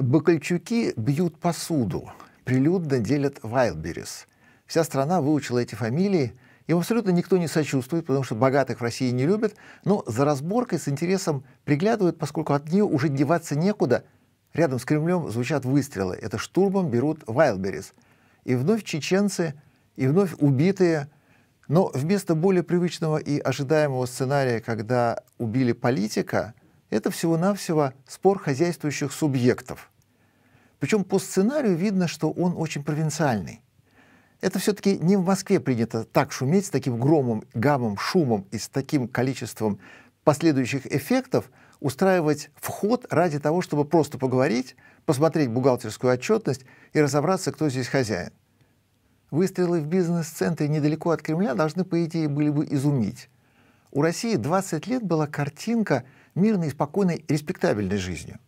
Бакальчуки бьют посуду, прилюдно делят Вайлберис. Вся страна выучила эти фамилии, им абсолютно никто не сочувствует, потому что богатых в России не любят, но за разборкой с интересом приглядывают, поскольку от нее уже деваться некуда. Рядом с Кремлем звучат выстрелы. Это штурмом берут Вайлберис. И вновь чеченцы, и вновь убитые. Но вместо более привычного и ожидаемого сценария, когда убили политика – это всего-навсего спор хозяйствующих субъектов. Причем по сценарию видно, что он очень провинциальный. Это все-таки не в Москве принято так шуметь с таким громом, гамом, шумом и с таким количеством последующих эффектов устраивать вход ради того, чтобы просто поговорить, посмотреть бухгалтерскую отчетность и разобраться, кто здесь хозяин. Выстрелы в бизнес-центре недалеко от Кремля должны, по идее, были бы изумить. У России 20 лет была картинка – мирной, спокойной, респектабельной жизнью.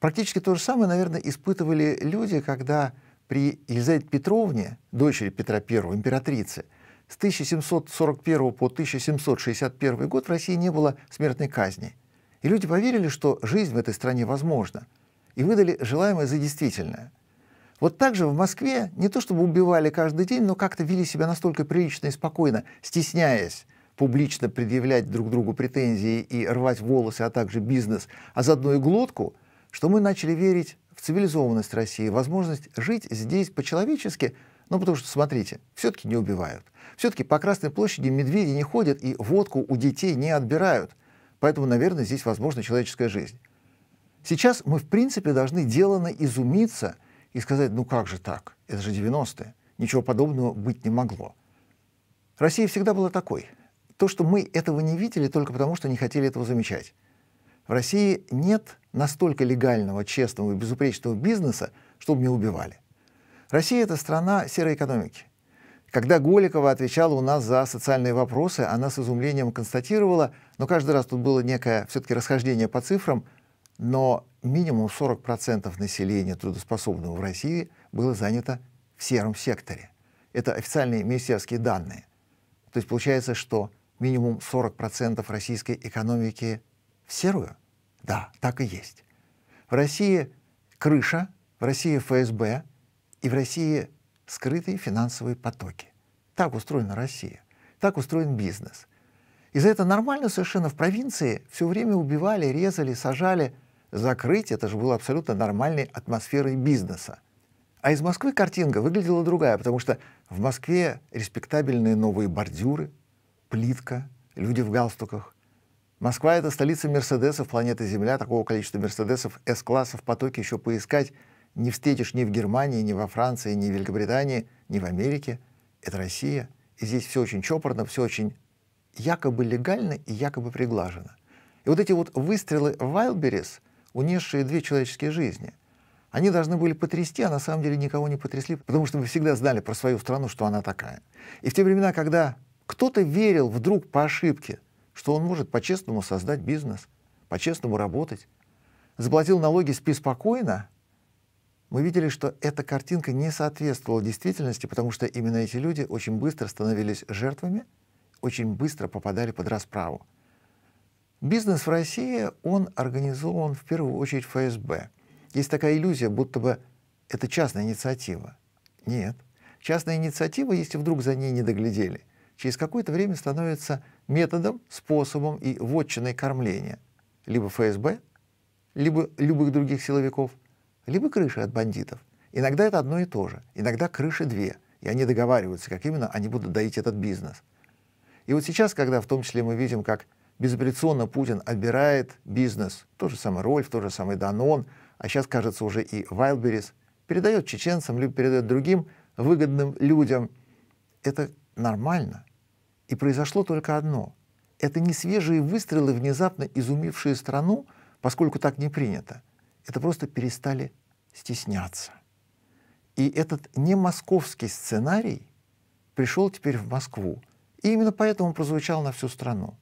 Практически то же самое, наверное, испытывали люди, когда при Елизавете Петровне, дочери Петра I, императрице с 1741 по 1761 год в России не было смертной казни. И люди поверили, что жизнь в этой стране возможна, и выдали желаемое за действительное. Вот так же в Москве не то чтобы убивали каждый день, но как-то вели себя настолько прилично и спокойно, стесняясь публично предъявлять друг другу претензии и рвать волосы, а также бизнес, а заодно и глотку, что мы начали верить в цивилизованность России, возможность жить здесь по-человечески, ну потому что, смотрите, все-таки не убивают. Все-таки по Красной площади медведи не ходят и водку у детей не отбирают. Поэтому, наверное, здесь возможна человеческая жизнь. Сейчас мы, в принципе, должны деланно изумиться и сказать, ну как же так, это же 90-е, ничего подобного быть не могло. Россия всегда была такой – то, что мы этого не видели только потому, что не хотели этого замечать. В России нет настолько легального, честного и безупречного бизнеса, чтобы не убивали. Россия – это страна серой экономики. Когда Голикова отвечала у нас за социальные вопросы, она с изумлением констатировала, но каждый раз тут было некое все-таки расхождение по цифрам, но минимум 40% населения трудоспособного в России было занято в сером секторе. Это официальные министерские данные. То есть получается, что минимум 40% российской экономики в серую? Да, так и есть. В России крыша, в России ФСБ и в России скрытые финансовые потоки. Так устроена Россия, так устроен бизнес. И за это нормально совершенно в провинции все время убивали, резали, сажали. Закрыть это же было абсолютно нормальной атмосферой бизнеса. А из Москвы картинка выглядела другая, потому что в Москве респектабельные новые бордюры, плитка, люди в галстуках. Москва — это столица Мерседесов, планета Земля. Такого количества Мерседесов С-класса в потоке еще поискать не встретишь ни в Германии, ни во Франции, ни в Великобритании, ни в Америке. Это Россия. И здесь все очень чопорно, все очень якобы легально и якобы приглажено. И вот эти вот выстрелы Вайлберис, унесшие две человеческие жизни, они должны были потрясти, а на самом деле никого не потрясли, потому что мы всегда знали про свою страну, что она такая. И в те времена, когда кто-то верил вдруг по ошибке, что он может по-честному создать бизнес, по-честному работать, заплатил налоги, спи спокойно, мы видели, что эта картинка не соответствовала действительности, потому что именно эти люди очень быстро становились жертвами, очень быстро попадали под расправу. Бизнес в России, он организован в первую очередь ФСБ. Есть такая иллюзия, будто бы это частная инициатива. Нет. Частная инициатива, если вдруг за ней не доглядели, через какое-то время становится методом, способом и вотчиной кормления либо ФСБ, либо любых других силовиков, либо крыши от бандитов. Иногда это одно и то же, иногда крыши две, и они договариваются, как именно они будут доить этот бизнес. И вот сейчас, когда в том числе мы видим, как безапелляционно Путин отбирает бизнес, тот же самый Рольф, тот же самый Данон, а сейчас, кажется, уже и Вайлберис, передает чеченцам, либо передает другим выгодным людям. Это нормально. И произошло только одно. Это не свежие выстрелы, внезапно изумившие страну, поскольку так не принято. Это просто перестали стесняться. И этот не московский сценарий пришел теперь в Москву. И именно поэтому он прозвучал на всю страну.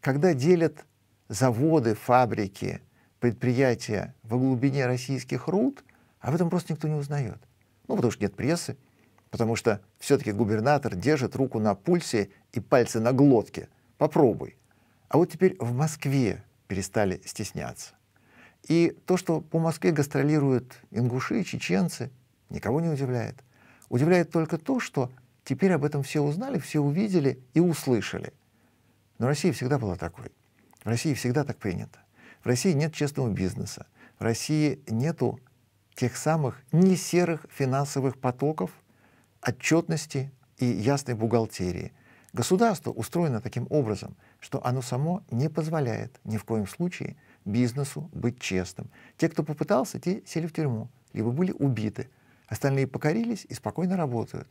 Когда делят заводы, фабрики, предприятия во глубине российских руд, об этом просто никто не узнает. Ну, потому что нет прессы, потому что все-таки губернатор держит руку на пульсе и пальцы на глотке. Попробуй. А вот теперь в Москве перестали стесняться. И то, что по Москве гастролируют ингуши, чеченцы, никого не удивляет. Удивляет только то, что теперь об этом все узнали, все увидели и услышали. Но Россия всегда была такой. В России всегда так принято. В России нет честного бизнеса. В России нету тех самых не серых финансовых потоков, отчетности и ясной бухгалтерии. Государство устроено таким образом, что оно само не позволяет ни в коем случае бизнесу быть честным. Те, кто попытался, те сели в тюрьму, либо были убиты. Остальные покорились и спокойно работают.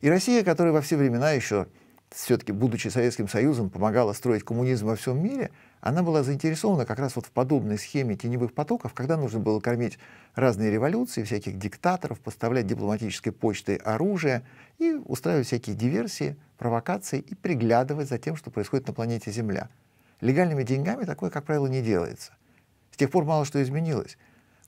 И Россия, которая во все времена еще все-таки, будучи Советским Союзом, помогала строить коммунизм во всем мире, она была заинтересована как раз вот в подобной схеме теневых потоков, когда нужно было кормить разные революции, всяких диктаторов, поставлять дипломатической почтой оружие и устраивать всякие диверсии, провокации и приглядывать за тем, что происходит на планете Земля. Легальными деньгами такое, как правило, не делается. С тех пор мало что изменилось.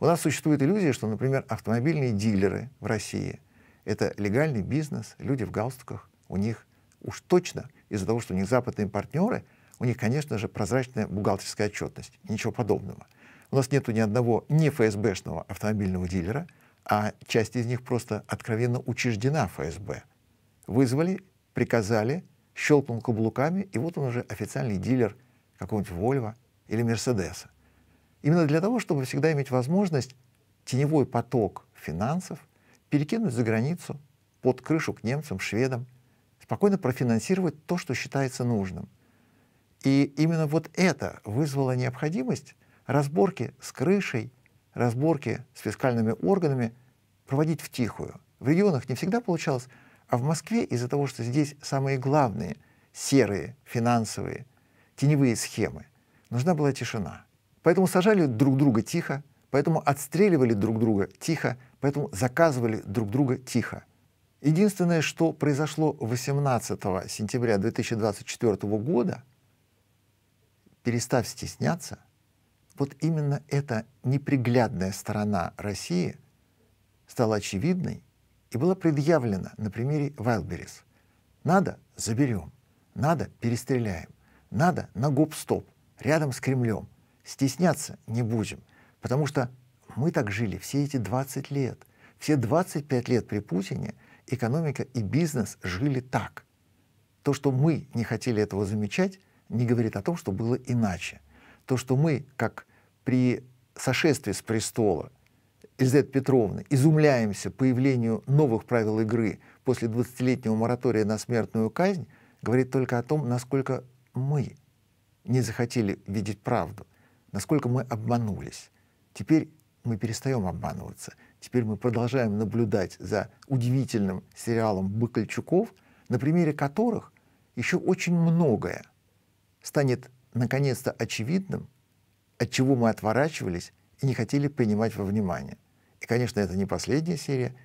У нас существует иллюзия, что, например, автомобильные дилеры в России — это легальный бизнес, люди в галстуках, у них уж точно из-за того, что у них западные партнеры, у них, конечно же, прозрачная бухгалтерская отчетность. Ничего подобного. У нас нету ни одного не ФСБшного автомобильного дилера, а часть из них просто откровенно учреждена ФСБ. Вызвали, приказали, щелкнул каблуками, и вот он уже официальный дилер какого-нибудь Вольво или Мерседеса. Именно для того, чтобы всегда иметь возможность теневой поток финансов перекинуть за границу под крышу к немцам, шведам спокойно профинансировать то, что считается нужным. И именно вот это вызвало необходимость разборки с крышей, разборки с фискальными органами проводить в тихую. В регионах не всегда получалось, а в Москве из-за того, что здесь самые главные серые финансовые теневые схемы, нужна была тишина. Поэтому сажали друг друга тихо, поэтому отстреливали друг друга тихо, поэтому заказывали друг друга тихо. Единственное, что произошло 18 сентября 2024 года, перестав стесняться, вот именно эта неприглядная сторона России стала очевидной и была предъявлена на примере Вайлберис. Надо — заберем, надо — перестреляем, надо — на гоп-стоп, рядом с Кремлем. Стесняться не будем, потому что мы так жили все эти 20 лет. Все 25 лет при Путине — экономика и бизнес жили так. То, что мы не хотели этого замечать, не говорит о том, что было иначе. То, что мы, как при сошествии с престола Елизаветы Петровны, изумляемся появлению новых правил игры после 20-летнего моратория на смертную казнь, говорит только о том, насколько мы не захотели видеть правду, насколько мы обманулись. Теперь мы перестаем обманываться – Теперь мы продолжаем наблюдать за удивительным сериалом «Быкальчуков», на примере которых еще очень многое станет наконец-то очевидным, от чего мы отворачивались и не хотели принимать во внимание. И, конечно, это не последняя серия.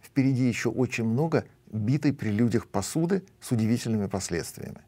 Впереди еще очень много битой при людях посуды с удивительными последствиями.